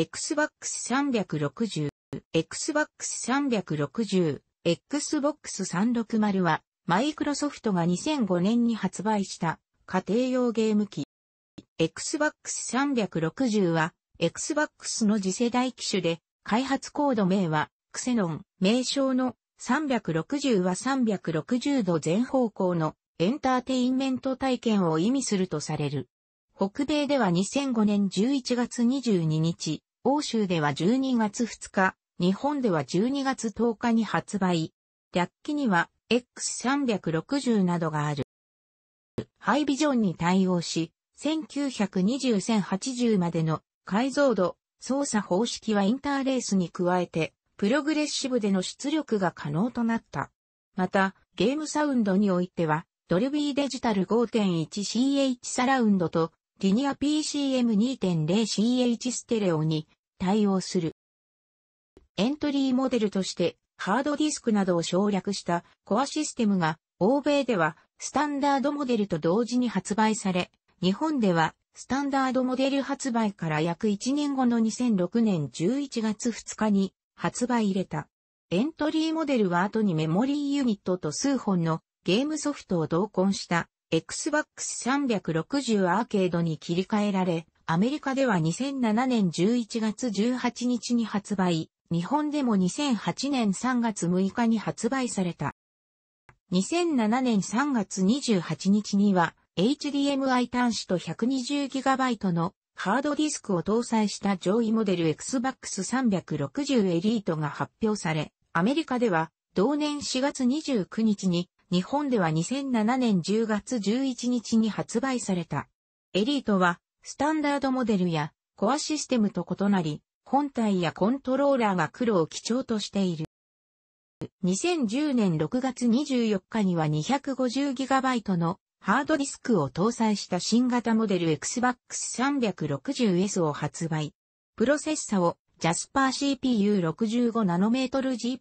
Xbox 360、Xbox 360、Xbox 360は、マイクロソフトが2005年に発売した家庭用ゲーム機。Xbox 360は、Xbox の次世代機種で、開発コード名は、クセノン、名称の360は360度全方向のエンターテインメント体験を意味するとされる。北米では2005年11月22日、欧州では12月2日、日本では12月10日に発売。略記には X360 などがある。ハイビジョンに対応し、1920-1080までの解像度、操作方式はインターレースに加えて、プログレッシブでの出力が可能となった。また、ゲームサウンドにおいては、ドルビーデジタル 5.1CH サラウンドと、リニア PCM2.0CH ステレオに対応する。エントリーモデルとしてハードディスクなどを省略したコアシステムが欧米ではスタンダードモデルと同時に発売され、日本ではスタンダードモデル発売から約1年後の2006年11月2日に発売入れた。エントリーモデルは後にメモリーユニットと数本のゲームソフトを同梱した Xbox360 アーケードに切り替えられ、アメリカでは2007年11月18日に発売、日本でも2008年3月6日に発売された。2007年3月28日には、HDMI 端子と 120GB のハードディスクを搭載した上位モデル Xbox 360 Elite が発表され、アメリカでは同年4月29日に、日本では2007年10月11日に発売された。エリートはスタンダードモデルやコアシステムと異なり、本体やコントローラーが黒を基調としている。2010年6月24日には 250GB のハードディスクを搭載した新型モデル Xbox 360S を発売。プロセッサをジャスパー CPU65nm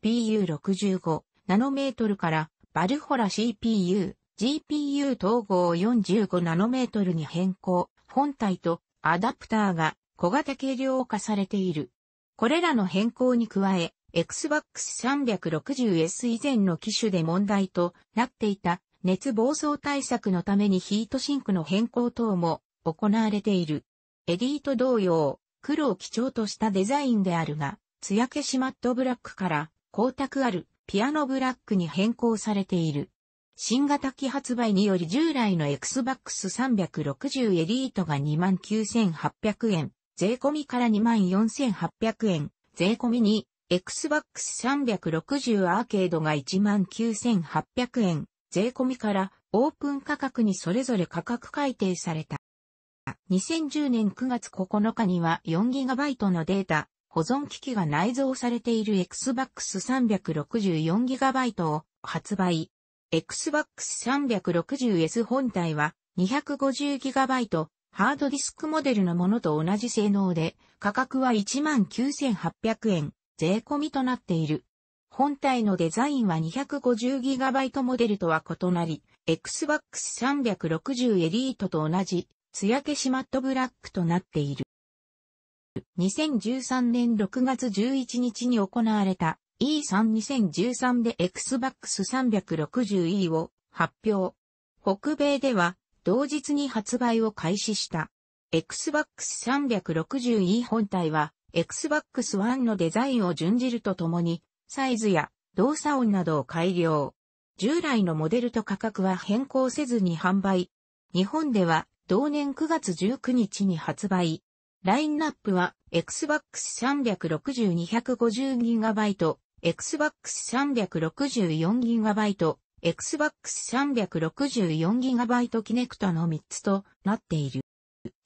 GPU65nm からバルホラ CPU、GPU 統合 45nm に変更。本体とアダプターが小型軽量化されている。これらの変更に加え、Xbox 360S 以前の機種で問題となっていた熱暴走対策のためにヒートシンクの変更等も行われている。エディート同様、黒を基調としたデザインであるが、艶消しマットブラックから光沢あるピアノブラックに変更されている。新型機発売により従来の Xbox 360エリートが29,800円、税込みから24,800円、税込みに Xbox 360アーケードが19,800円、税込みからオープン価格にそれぞれ価格改定された。2010年9月9日には 4GB のデータ、保存機器が内蔵されている Xbox 364GB を発売。Xbox360S 本体は 250GB ハードディスクモデルのものと同じ性能で、価格は19,800円、税込みとなっている。本体のデザインは 250GB モデルとは異なり、Xbox 360エリートと同じ、艶消しマットブラックとなっている。2013年6月11日に行われた E32013 で Xbox 360E を発表。北米では同日に発売を開始した。Xbox 360E 本体は Xbox One のデザインを準じるとともにサイズや動作音などを改良。従来のモデルと価格は変更せずに販売。日本では同年9月19日に発売。ラインナップは Xbox 360-250GB、Xbox 364GB、Xbox 364GB Kinect の3つとなっている。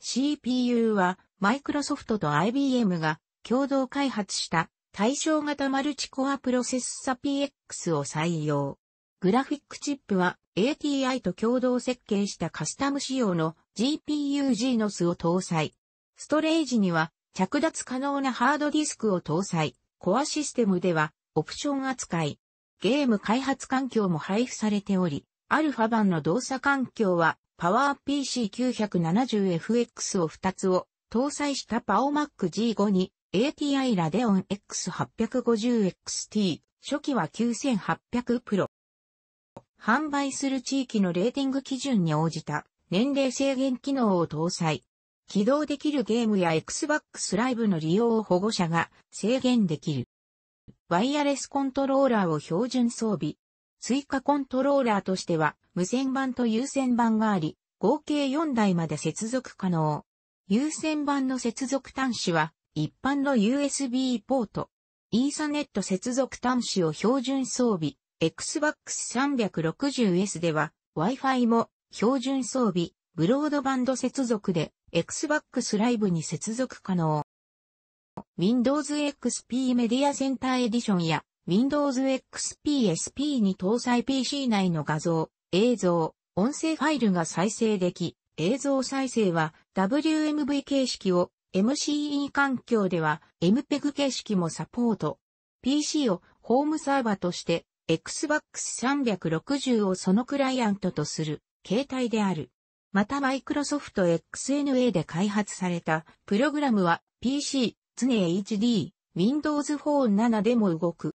CPU は、マイクロソフトと IBM が共同開発した対象型マルチコアプロセッサ PX を採用。グラフィックチップは ATI と共同設計したカスタム仕様の GPU Genos を搭載。ストレージには着脱可能なハードディスクを搭載。コアシステムではオプション扱い。ゲーム開発環境も配布されており、アルファ版の動作環境は、パワー PC970FX を2つを搭載した PowerMac G5 に ATI ラデオン X850XT 初期は 9800Pro 販売する地域のレーティング基準に応じた年齢制限機能を搭載。起動できるゲームや Xbox Live の利用を保護者が制限できる。ワイヤレスコントローラーを標準装備。追加コントローラーとしては、無線版と有線版があり、合計4台まで接続可能。有線版の接続端子は、一般の USB ポート。イーサネット接続端子を標準装備。Xbox 360S では、Wi-Fi も標準装備、ブロードバンド接続で、Xbox Live に接続可能。Windows XP メディアセンターエディションや Windows XP SP に搭載 PC 内の画像、映像、音声ファイルが再生でき、映像再生は WMV 形式を MCE 環境では MPEG 形式もサポート。PC をホームサーバーとして Xbox 360をそのクライアントとする携帯である。また Microsoft XNA で開発されたプログラムは PC、常 HD、Windows Phone 7でも動く。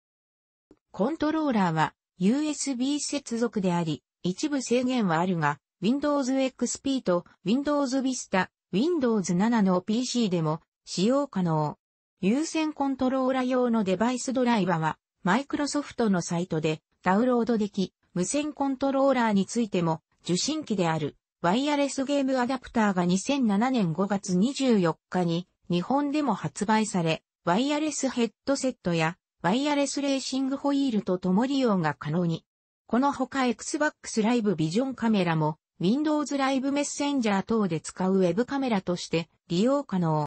コントローラーは USB 接続であり、一部制限はあるが、Windows XP と Windows Vista、Windows 7の PC でも使用可能。有線コントローラ用のデバイスドライバーは、マイクロソフトのサイトでダウンロードでき、無線コントローラーについても受信機であるワイヤレスゲームアダプターが2007年5月24日に日本でも発売され、ワイヤレスヘッドセットやワイヤレスレーシングホイールと共利用が可能に。このほか Xbox Live Vision カメラも Windows Live Messenger 等で使う Web カメラとして利用可能。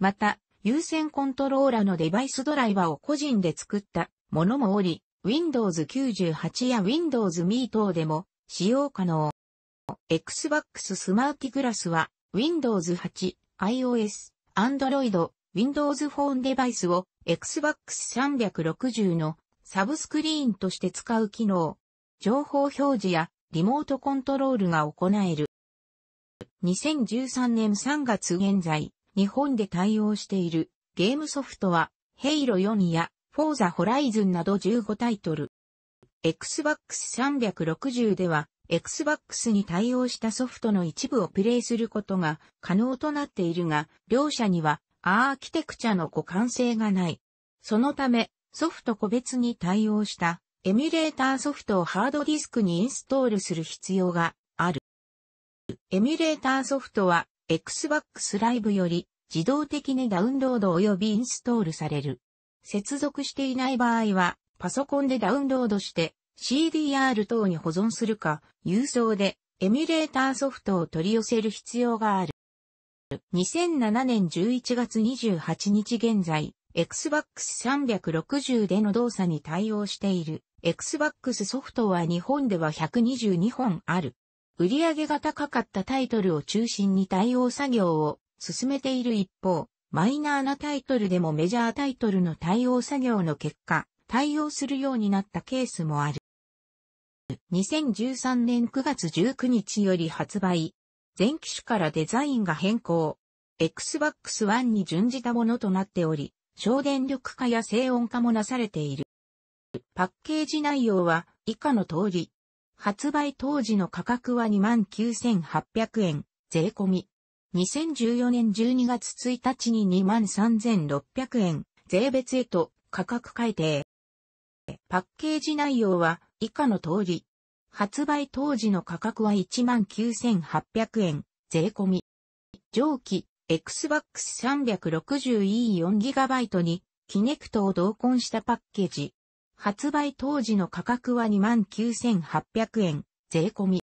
また、有線コントローラのデバイスドライバーを個人で作ったものもおり、Windows 98や Windows Me 等でも使用可能。Xbox Smart Glass は Windows 8、iOS、Android、Windows Phone デバイスを Xbox 360のサブスクリーンとして使う機能、情報表示やリモートコントロールが行える。2013年3月現在、日本で対応しているゲームソフトは、ヘイロ4やフォーザホライズンなど15タイトル。Xbox 360では、Xbox に対応したソフトの一部をプレイすることが可能となっているが、両社にはアーキテクチャの互換性がない。そのため、ソフト個別に対応したエミュレーターソフトをハードディスクにインストールする必要がある。エミュレーターソフトは Xbox Live より自動的にダウンロード及びインストールされる。接続していない場合はパソコンでダウンロードして CDR 等に保存するか、郵送でエミュレーターソフトを取り寄せる必要がある。2007年11月28日現在、Xbox 360での動作に対応している Xbox ソフトは日本では122本ある。売上が高かったタイトルを中心に対応作業を進めている一方、マイナーなタイトルでもメジャータイトルの対応作業の結果、対応するようになったケースもある。2013年9月19日より発売。前機種からデザインが変更。Xbox One に準じたものとなっており、省電力化や静音化もなされている。パッケージ内容は以下の通り。発売当時の価格は29,800円、税込み。2014年12月1日に23,600円、税別へと価格改定。パッケージ内容は以下の通り。発売当時の価格は19,800円、税込み。上記、Xbox 360E4GB に、キネクトを同梱したパッケージ。発売当時の価格は29,800円、税込み。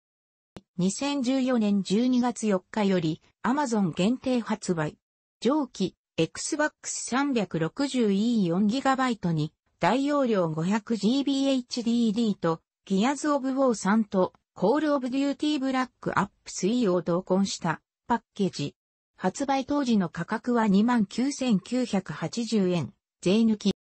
2014年12月4日より Amazon 限定発売。上記 Xbox 360E4GB に大容量 500GBHDD と、ギアズ・オブ・ウォー3と、コール・オブ・デューティー・ブラック・アップスイを同梱したパッケージ。発売当時の価格は29,980円、税抜き。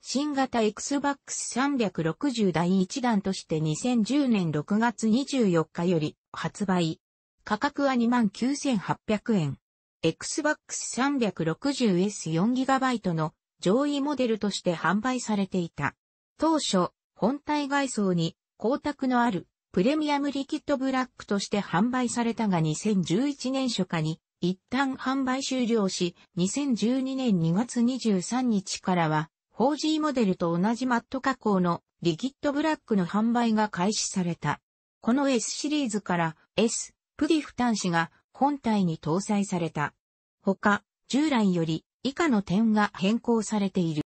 新型 Xbox 360第1弾として2010年6月24日より発売。価格は29,800円。Xbox 360S4GB の上位モデルとして販売されていた。当初、本体外装に光沢のあるプレミアムリキッドブラックとして販売されたが2011年初夏に一旦販売終了し、2012年2月23日からは 4G モデルと同じマット加工のリキッドブラックの販売が開始された。この S シリーズから S プリフ端子が本体に搭載された。他、従来より以下の点が変更されている。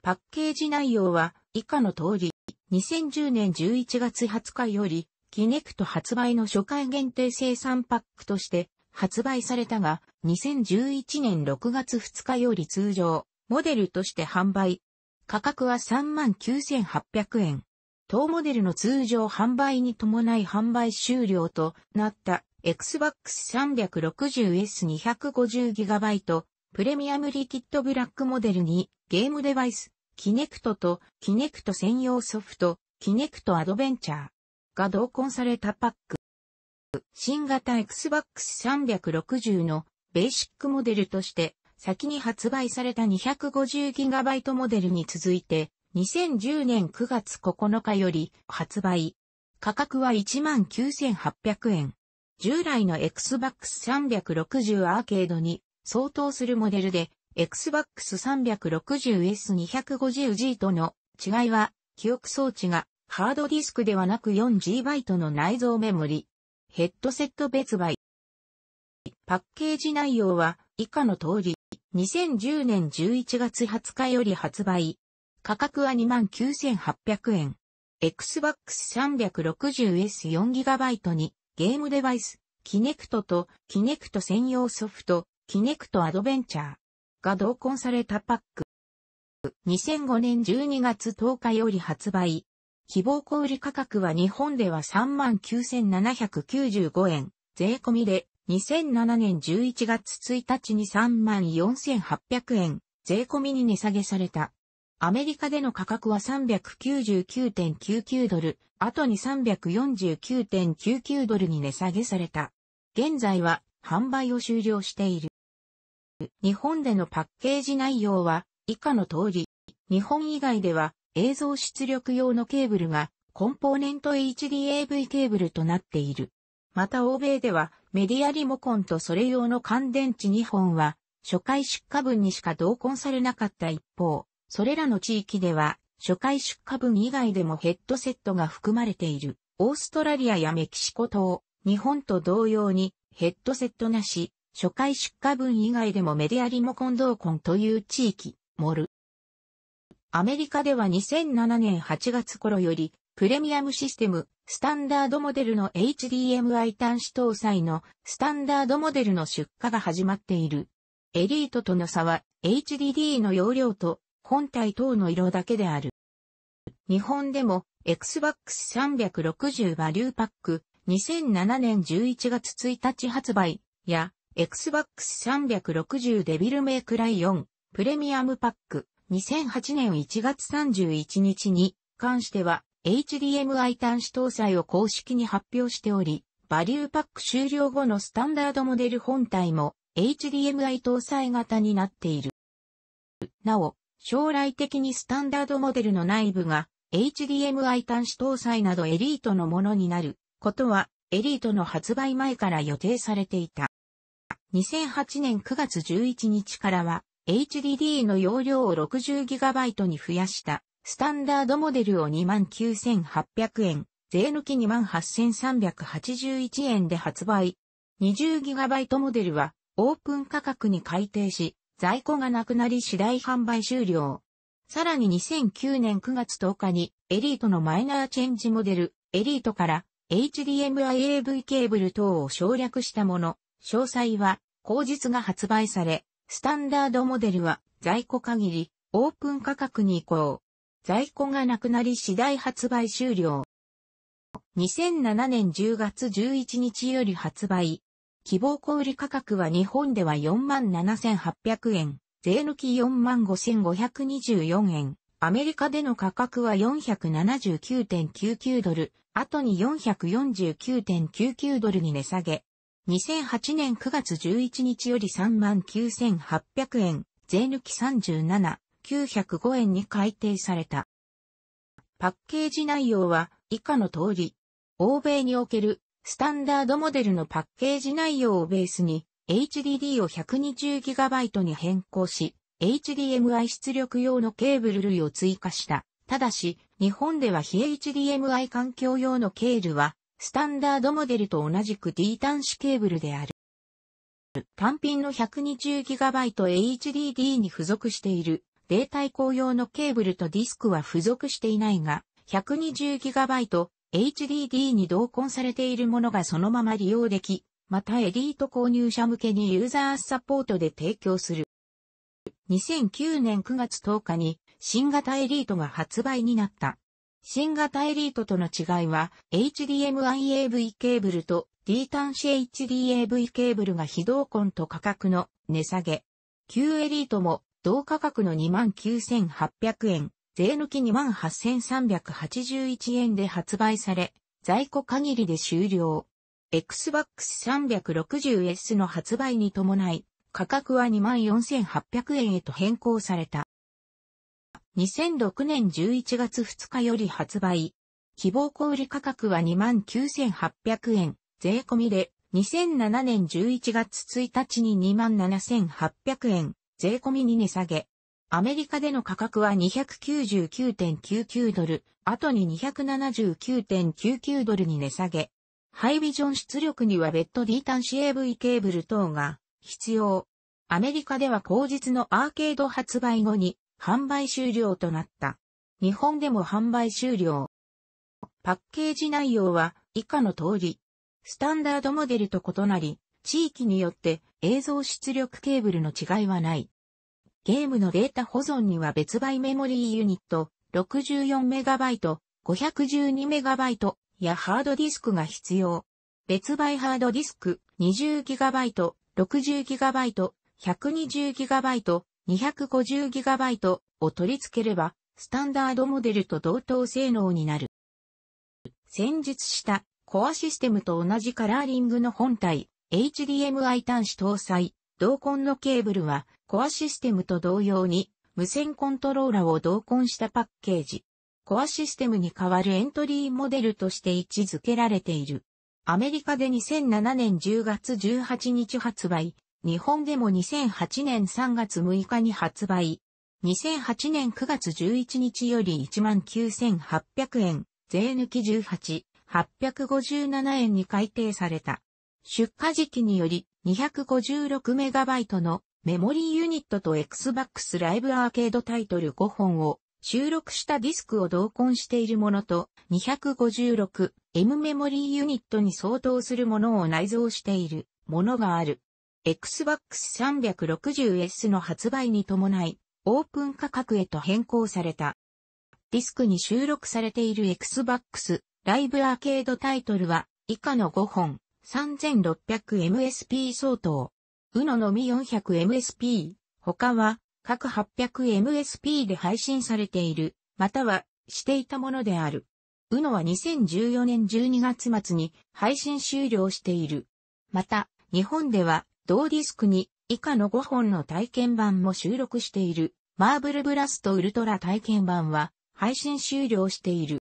パッケージ内容は以下の通り、2010年11月20日より、キネクト発売の初回限定生産パックとして発売されたが、2011年6月2日より通常、モデルとして販売。価格は39,800円。当モデルの通常販売に伴い販売終了となった Xbox 360S250GB プレミアムリキッドブラックモデルに、ゲームデバイス、キネクトと、キネクト専用ソフト、キネクトアドベンチャーが同梱されたパック。新型 Xbox 360のベーシックモデルとして、先に発売された 250GB モデルに続いて、2010年9月9日より発売。価格は19,800円。従来の Xbox 360アーケードに相当するモデルで、Xbox 360S250G との違いは、記憶装置がハードディスクではなく 4GB の内蔵メモリ。ヘッドセット別売。パッケージ内容は以下の通り、2010年11月20日より発売。価格は29,800円。Xbox 360S4GB にゲームデバイス、キネクトとキネクト専用ソフト、キネクトアドベンチャーが同梱されたパック。2005年12月10日より発売。希望小売価格は日本では39,795円。税込みで2007年11月1日に34,800円。税込みに値下げされた。アメリカでの価格は399.99ドル、後に349.99ドルに値下げされた。現在は販売を終了している。日本でのパッケージ内容は以下の通り、日本以外では映像出力用のケーブルがコンポーネント HDAV ケーブルとなっている。また欧米ではメディアリモコンとそれ用の乾電池2本は初回出荷分にしか同梱されなかった一方、それらの地域では初回出荷分以外でもヘッドセットが含まれている。オーストラリアやメキシコ等、日本と同様にヘッドセットなし、初回出荷分以外でもメディアリモコン同梱という地域、モル。アメリカでは2007年8月頃より、プレミアムシステム、スタンダードモデルの HDMI 端子搭載のスタンダードモデルの出荷が始まっている。エリートとの差は HDD の容量と本体等の色だけである。日本でも Xbox 360バリューパック2007年11月1日発売や Xbox360 デビルメイクライオンプレミアムパック2008年1月31日に関しては HDMI 端子搭載を公式に発表しており、バリューパック終了後のスタンダードモデル本体も HDMI 搭載型になっている。なお、将来的にスタンダードモデルの内部が HDMI 端子搭載などエリートのものになることはエリートの発売前から予定されていた。2008年9月11日からは HDD の容量を 60GB に増やしたスタンダードモデルを29,800円、税抜き28,381円で発売。20GB モデルはオープン価格に改定し、在庫がなくなり次第販売終了。さらに2009年9月10日にエリートのマイナーチェンジモデルエリートから HDMI AV ケーブル等を省略したもの詳細は、後日が発売され、スタンダードモデルは在庫限り、オープン価格に移行。在庫がなくなり次第発売終了。2007年10月11日より発売。希望小売価格は日本では47,800円、税抜き45,524円。アメリカでの価格は479.99ドル、後に449.99ドルに値下げ。2008年9月11日より39,800円、税抜き37、905円に改定された。パッケージ内容は以下の通り、欧米におけるスタンダードモデルのパッケージ内容をベースに HDD を 120GB に変更し、HDMI 出力用のケーブル類を追加した。ただし、日本では非 HDMI 環境用のケールはスタンダードモデルと同じく D 端子ケーブルである。単品の 120GB HDD に付属しているデータ移行用のケーブルとディスクは付属していないが、120GB HDD に同梱されているものがそのまま利用でき、またエリート購入者向けにユーザーサポートで提供する。2009年9月10日に新型エリートが発売になった。新型エリートとの違いは、HDMIAV ケーブルと D 端子 HDAV ケーブルが非同梱と価格の値下げ。旧エリートも同価格の29,800円、税抜き28,381円で発売され、在庫限りで終了。Xbox 360S の発売に伴い、価格は24,800円へと変更された。2006年11月2日より発売。希望小売価格は29,800円、税込みで、2007年11月1日に27,800円、税込みに値下げ。アメリカでの価格は299.99ドル、後に279.99ドルに値下げ。ハイビジョン出力にはベッド D 端子 AV ケーブル等が必要。アメリカでは後日のアーケード発売後に販売終了となった。日本でも販売終了。パッケージ内容は以下の通り、スタンダードモデルと異なり、地域によって映像出力ケーブルの違いはない。ゲームのデータ保存には別売メモリーユニット 64MB、512MB やハードディスクが必要。別売ハードディスク 20GB、60GB、120GB、250GB を取り付ければ、スタンダードモデルと同等性能になる。先述したコアシステムと同じカラーリングの本体、HDMI 端子搭載、同梱のケーブルは、コアシステムと同様に、無線コントローラを同梱したパッケージ。コアシステムに代わるエントリーモデルとして位置づけられている。アメリカで2007年10月18日発売、日本でも2008年3月6日に発売。2008年9月11日より19,800円、税抜き18、857円に改定された。出荷時期により 256MB のメモリーユニットと Xbox Live アーケードタイトル5本を収録したディスクを同梱しているものと 256M メモリーユニットに相当するものを内蔵しているものがある。Xbox 360S の発売に伴い、オープン価格へと変更された。ディスクに収録されている Xbox ライブアーケードタイトルは以下の5本 3600MSP 相当。うののみ 400MSP。他は各 800MSP で配信されている、またはしていたものである。うのは2014年12月末に配信終了している。また、日本では同ディスクに以下の5本の体験版も収録している。マーブルブラストウルトラ体験版は配信終了している。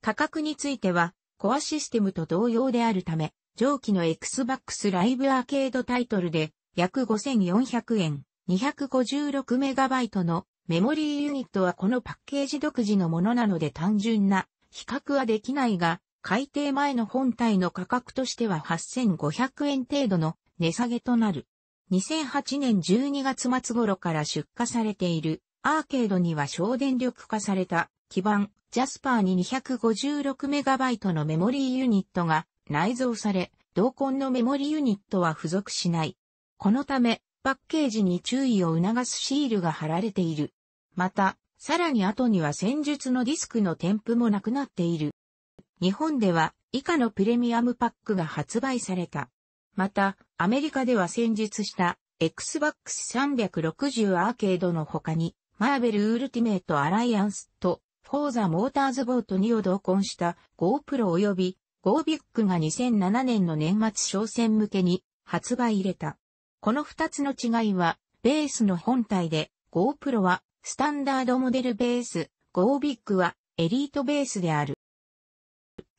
価格については、コアシステムと同様であるため、上記の Xbox ライブアーケードタイトルで約5400円 256MB のメモリーユニットはこのパッケージ独自のものなので単純な比較はできないが、改定前の本体の価格としては8500円程度の値下げとなる。2008年12月末頃から出荷されているアーケードには省電力化された基板ジャスパーに 256MB のメモリーユニットが内蔵され、同梱のメモリーユニットは付属しない。このため、パッケージに注意を促すシールが貼られている。また、さらに後には戦術のディスクの添付もなくなっている。日本では以下のプレミアムパックが発売された。また、アメリカでは先日した Xbox 360アーケードの他に、マーベル・ウルティメイト・アライアンスと、フォーザ・モーターズ・ボート2を同梱した GoPro 及び g o b i g が2007年の年末商戦向けに発売入れた。この2つの違いは、ベースの本体で GoPro はスタンダードモデルベース、g o b i g はエリートベースである。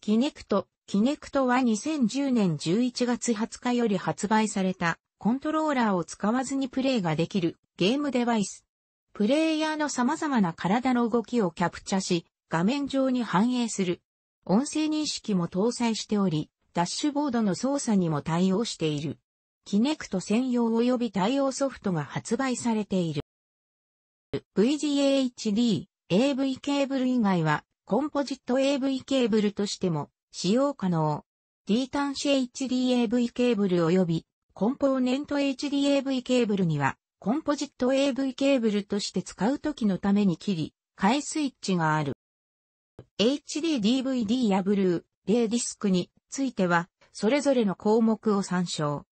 キネクトキネクトは2010年11月20日より発売されたコントローラーを使わずにプレイができるゲームデバイス。プレイヤーの様々な体の動きをキャプチャし、画面上に反映する。音声認識も搭載しており、ダッシュボードの操作にも対応している。キネクト専用及び対応ソフトが発売されている。VGA HD、AV ケーブル以外は、コンポジット AV ケーブルとしても使用可能。D 端子 HDAV ケーブル及びコンポーネント HDAV ケーブルにはコンポジット AV ケーブルとして使う時のために切り、替えスイッチがある。HDDVD やブルー、レイディスクについては、それぞれの項目を参照。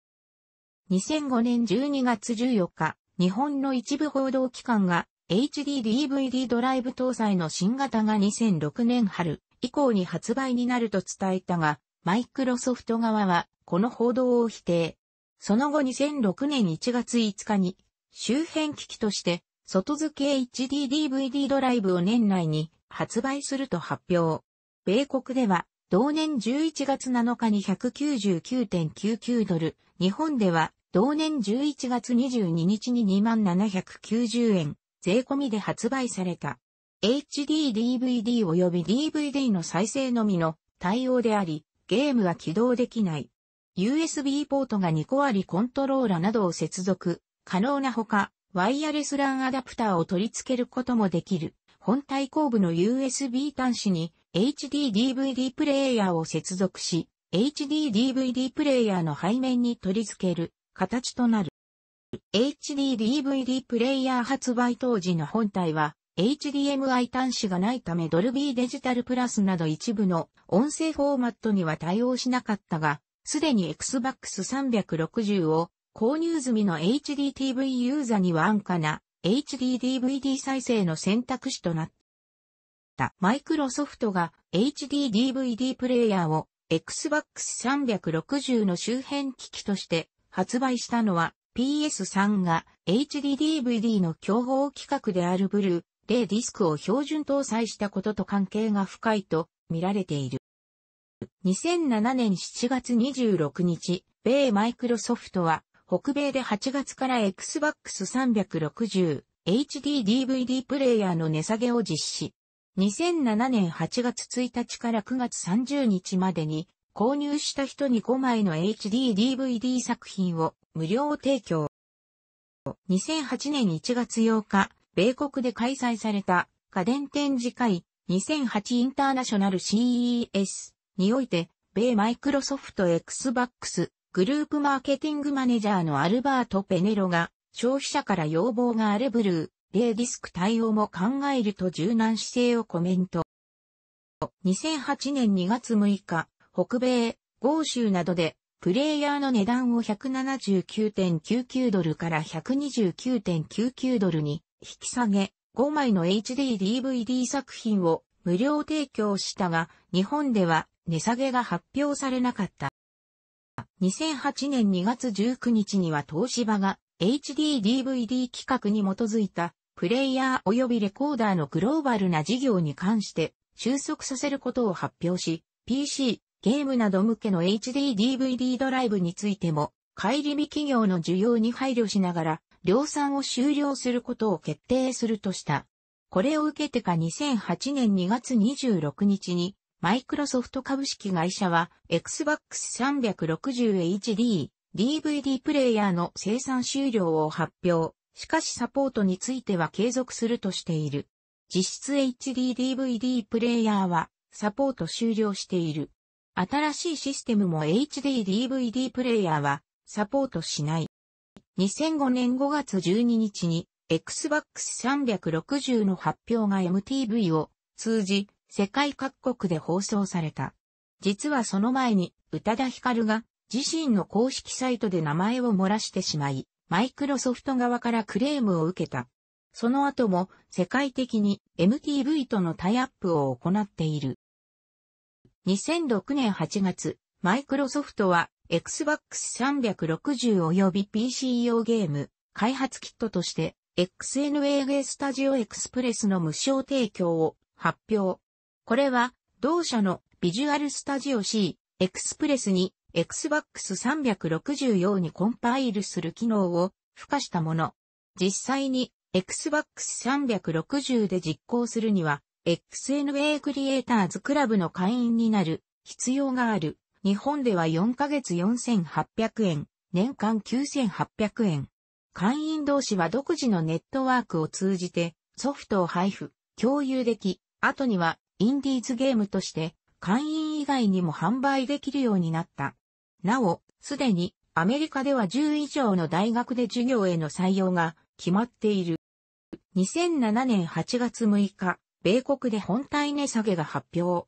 2005年12月14日、日本の一部報道機関が HDDVD ドライブ搭載の新型が2006年春、以降に発売になると伝えたが、マイクロソフト側はこの報道を否定。その後2006年1月5日に周辺機器として外付け HDDVD ドライブを年内に発売すると発表。米国では同年11月7日に199.99ドル、日本では同年11月22日に2790円、税込みで発売された。HD-DVD 及び DVD の再生のみの対応であり、ゲームは起動できない。USB ポートが2個ありコントローラなどを接続、可能なほか、ワイヤレス LAN アダプターを取り付けることもできる。本体後部の USB 端子に HD-DVD プレイヤーを接続し、HD-DVD プレイヤーの背面に取り付ける形となる。HD-DVD プレイヤー発売当時の本体は HDMI 端子がないためドルビーデジタルプラスなど一部の音声フォーマットには対応しなかったが、すでに Xbox 360を購入済みの HDTV ユーザには安価な HDDVD 再生の選択肢となった。マイクロソフトが HDDVD プレイヤーを Xbox 360の周辺機器として発売したのは PS3 が HDDVD の競合企画であるブルー0ディスクを標準搭載したことと関係が深いと見られている。2007年7月26日、米マイクロソフトは、北米で8月から Xbox 360 HDDVD プレイヤーの値下げを実施。2007年8月1日から9月30日までに購入した人に5枚の HDDVD 作品を無料提供。2008年1月8日、米国で開催された家電展示会2008インターナショナル CES において、米マイクロソフト x b o x グループマーケティングマネージャーのアルバート・ペネロが消費者から要望があるブルー、レイディスク対応も考えると柔軟姿勢をコメント。2008年2月6日、北米、豪州などでプレイヤーの値段を179.99ドルから129.99ドルに引き下げ、5枚の HD-DVD 作品を無料提供したが、日本では値下げが発表されなかった。2008年2月19日には東芝が HD-DVD 規格に基づいたプレイヤー及びレコーダーのグローバルな事業に関して収束させることを発表し、PC、ゲームなど向けの HD-DVD ドライブについても、帰り見企業の需要に配慮しながら、量産を終了することを決定するとした。これを受けてか2008年2月26日に、マイクロソフト株式会社は、Xbox 360HD、DVD プレイヤーの生産終了を発表。しかしサポートについては継続するとしている。実質 HDDVD プレイヤーはサポート終了している。新しいシステムも HDDVD プレイヤーはサポートしない。2005年5月12日に Xbox 360の発表が MTV を通じ世界各国で放送された。実はその前に宇多田ヒカルが自身の公式サイトで名前を漏らしてしまい、マイクロソフト側からクレームを受けた。その後も世界的に MTV とのタイアップを行っている。2006年8月、マイクロソフトは Xbox 360及び PC 用ゲーム、開発キットとして、XNA ゲスタジオエクスプレスの無償提供を発表。これは、同社のビジュアルスタジオ C、エクスプレスに Xbox 360用にコンパイルする機能を付加したもの。実際に Xbox 360で実行するには XNA クリエイターズクラブの会員になる必要がある。日本では4ヶ月4800円、年間9800円。会員同士は独自のネットワークを通じてソフトを配布、共有でき、後にはインディーズゲームとして会員以外にも販売できるようになった。なお、すでにアメリカでは10以上の大学で授業への採用が決まっている。2007年8月6日、米国で本体値下げが発表。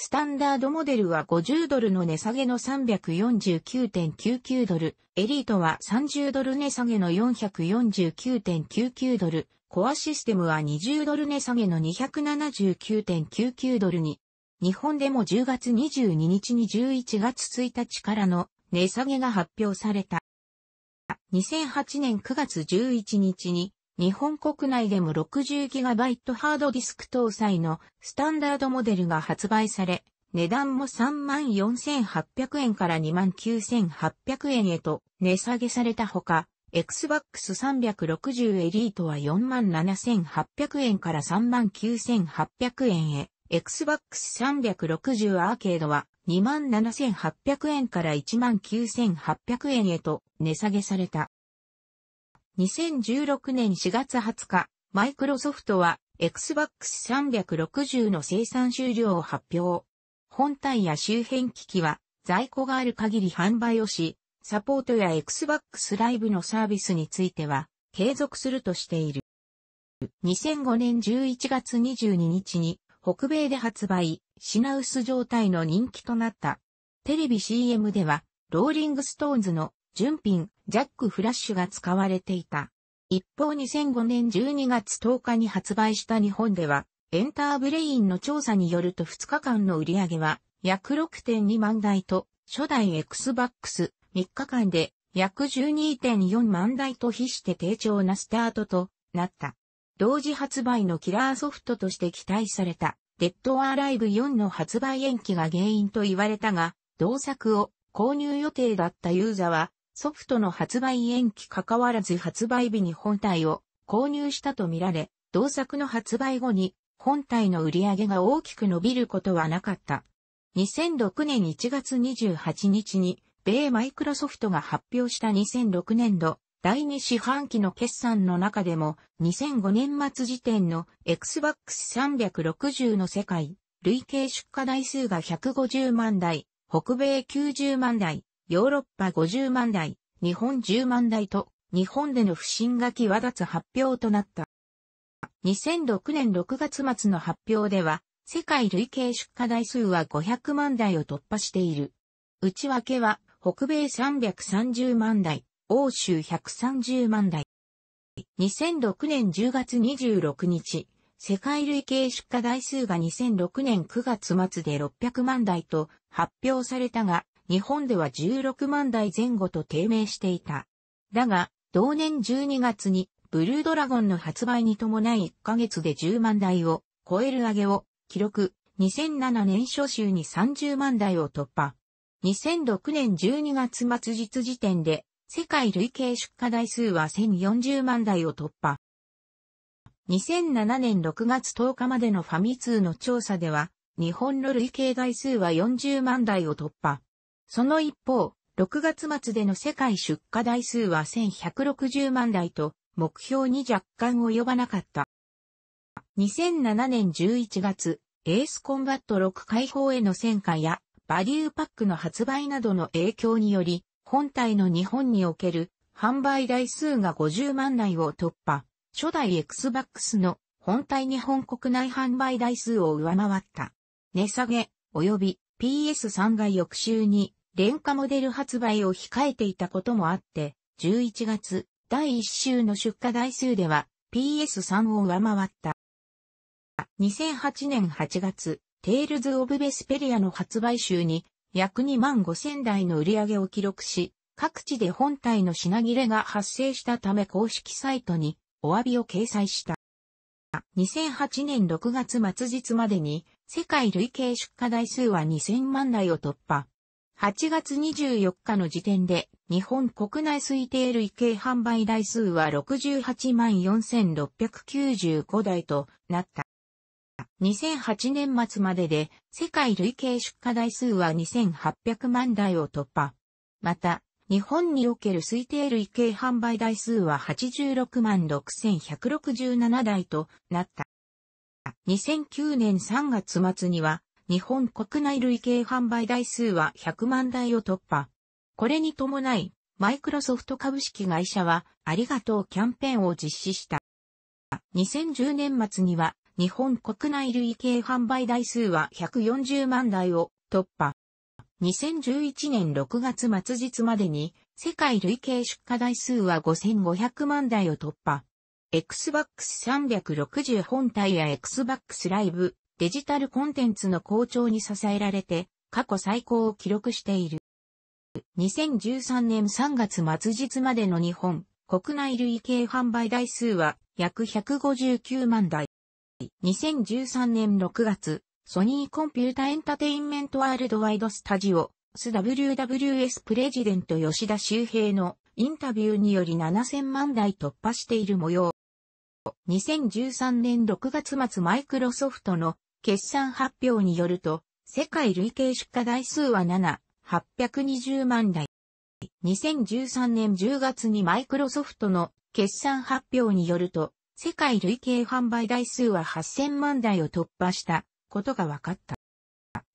スタンダードモデルは50ドルの値下げの349.99ドル、エリートは30ドル値下げの449.99ドル、コアシステムは20ドル値下げの279.99ドルに、日本でも10月22日に11月1日からの値下げが発表された。2008年9月11日に日本国内でも 60GB ハードディスク搭載のスタンダードモデルが発売され、値段も34,800円から29,800円へと値下げされたほか、Xbox 360エリートは47,800円から39,800円へ、Xbox 360アーケードは27,800円から19,800円へと値下げされた。2016年4月20日、マイクロソフトは Xbox 360の生産終了を発表。本体や周辺機器は在庫がある限り販売をし、サポートや Xbox Live のサービスについては継続するとしている。2005年11月22日に北米で発売、品薄状態の人気となった。テレビ CM では、ローリングストーンズの純品、ジャックフラッシュが使われていた。一方2005年12月10日に発売した日本では、エンターブレインの調査によると2日間の売り上げは、約6.2万台と、初代 Xbox3 日間で約12.4万台と比して低調なスタートとなった。同時発売のキラーソフトとして期待された、デッドアライブ4の発売延期が原因と言われたが、同作を購入予定だったユーザは、ソフトの発売延期関わらず発売日に本体を購入したとみられ、同作の発売後に本体の売り上げが大きく伸びることはなかった。2006年1月28日に、米マイクロソフトが発表した2006年度第2四半期の決算の中でも2005年末時点の Xbox 360の世界累計出荷台数が150万台、北米90万台、ヨーロッパ50万台、日本10万台と、日本での不振が際立つ発表となった。2006年6月末の発表では、世界累計出荷台数は500万台を突破している。内訳は、北米330万台、欧州130万台。2006年10月26日、世界累計出荷台数が2006年9月末で600万台と発表されたが、日本では16万台前後と低迷していた。だが、同年12月にブルードラゴンの発売に伴い1ヶ月で10万台を超える上げを記録。2007年初週に30万台を突破。2006年12月末日時点で世界累計出荷台数は1040万台を突破。2007年6月10日までのファミ通の調査では、日本の累計台数は40万台を突破。その一方、6月末での世界出荷台数は1160万台と、目標に若干及ばなかった。2007年11月、エースコンバット6解放への戦果や、バリューパックの発売などの影響により、本体の日本における販売台数が50万台を突破、初代 Xbox の本体日本国内販売台数を上回った。値下げ、及び PS3 が翌週に廉価モデル発売を控えていたこともあって、11月、第1週の出荷台数では PS3 を上回った。2008年8月、テールズ・オブ・ベスペリアの発売週に約2万5000台の売り上げを記録し、各地で本体の品切れが発生したため公式サイトにお詫びを掲載した。2008年6月末日までに世界累計出荷台数は2000万台を突破。8月24日の時点で、日本国内推定累計販売台数は68万4695台となった。2008年末までで、世界累計出荷台数は2800万台を突破。また、日本における推定累計販売台数は86万6167台となった。2009年3月末には、日本国内累計販売台数は100万台を突破。これに伴い、マイクロソフト株式会社は、ありがとうキャンペーンを実施した。2010年末には、日本国内累計販売台数は140万台を突破。2011年6月末日までに、世界累計出荷台数は5500万台を突破。Xbox360 本体や Xbox Live デジタルコンテンツの好調に支えられて、過去最高を記録している。2013年3月末日までの日本、国内累計販売台数は約159万台。2013年6月、ソニーコンピュータエンタテインメントワールドワイドスタジオ、ス WWS プレジデント吉田修平のインタビューにより7000万台突破している模様。2013年6月末マイクロソフトの決算発表によると、世界累計出荷台数は7、820万台。2013年10月にマイクロソフトの決算発表によると、世界累計販売台数は8000万台を突破したことが分かった。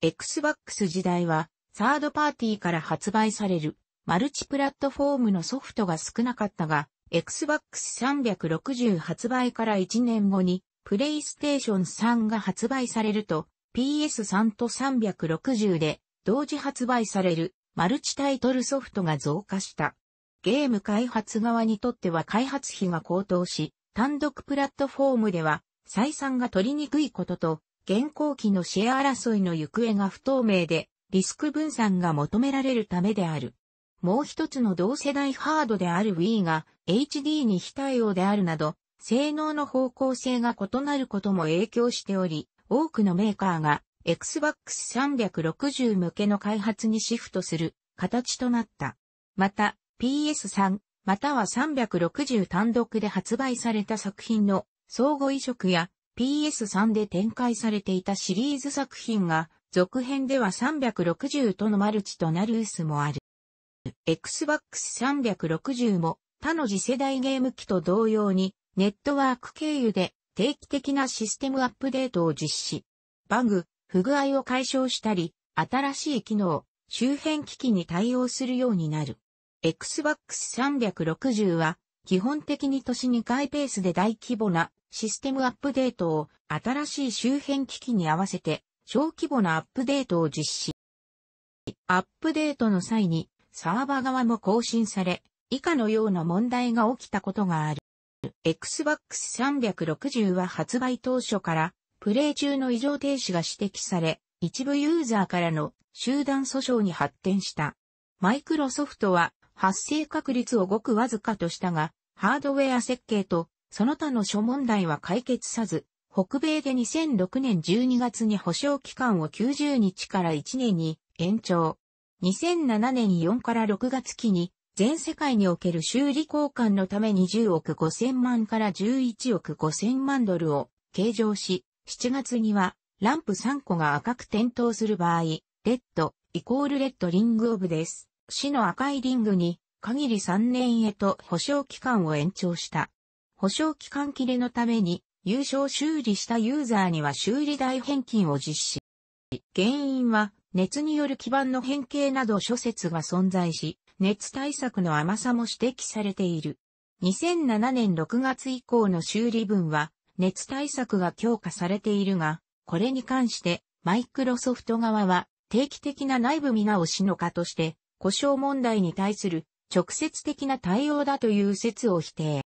Xbox 時代は、サードパーティーから発売されるマルチプラットフォームのソフトが少なかったが、Xbox 360発売から1年後にプレイステーション3が発売されると、PS3 と360で同時発売されるマルチタイトルソフトが増加した。ゲーム開発側にとっては開発費が高騰し、単独プラットフォームでは採算が取りにくいことと、現行機のシェア争いの行方が不透明で、リスク分散が求められるためである。もう一つの同世代ハードである Wii が HD に非対応であるなど、性能の方向性が異なることも影響しており、多くのメーカーが Xbox 360向けの開発にシフトする形となった。また PS3 または360単独で発売された作品の相互移植や PS3 で展開されていたシリーズ作品が続編では360とのマルチとなるウスもある。Xbox 360も他の次世代ゲーム機と同様にネットワーク経由で定期的なシステムアップデートを実施。バグ、不具合を解消したり、新しい機能、周辺機器に対応するようになる。Xbox 360は基本的に年2回ペースで大規模なシステムアップデートを新しい周辺機器に合わせて小規模なアップデートを実施。アップデートの際にサーバ側も更新され以下のような問題が起きたことがある。Xbox 360は発売当初から、プレイ中の異常停止が指摘され、一部ユーザーからの集団訴訟に発展した。マイクロソフトは発生確率をごくわずかとしたが、ハードウェア設計とその他の諸問題は解決さず、北米で2006年12月に保証期間を90日から1年に延長。2007年4から6月期に全世界における修理交換のために10億5000万から11億5000万ドルを計上し、7月にはランプ3個が赤く点灯する場合、レッド、イコールレッドリングオブです。市の赤いリングに限り3年へと保証期間を延長した。保証期間切れのために優勝修理したユーザーには修理代返金を実施。原因は熱による基盤の変形など諸説が存在し、熱対策の甘さも指摘されている。2007年6月以降の修理分は、熱対策が強化されているが、これに関して、マイクロソフト側は、定期的な内部見直しの課として、故障問題に対する直接的な対応だという説を否定。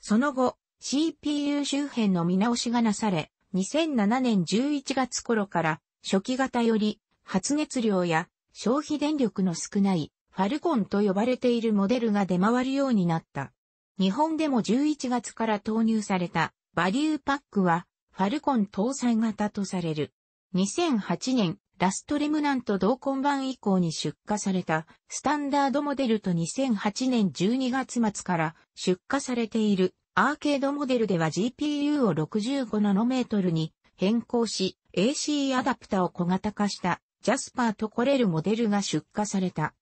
その後、CPU 周辺の見直しがなされ、2007年11月頃から初期型より発熱量や消費電力の少ないファルコンと呼ばれているモデルが出回るようになった。日本でも11月から投入されたバリューパックはファルコン搭載型とされる。2008年、ラストレムナント同梱版以降に出荷されたスタンダードモデルと2008年12月末から出荷されているアーケードモデルでは GPU を65ナノメートルに変更し AC アダプタを小型化したジャスパーとコレルモデルが出荷された。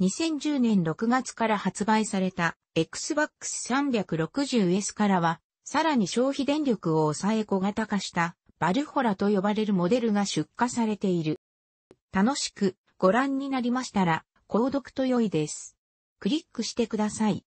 2010年6月から発売された Xbox 360S からは、さらに消費電力を抑え小型化したバルホラと呼ばれるモデルが出荷されている。楽しくご覧になりましたら、購読と良いです。クリックしてください。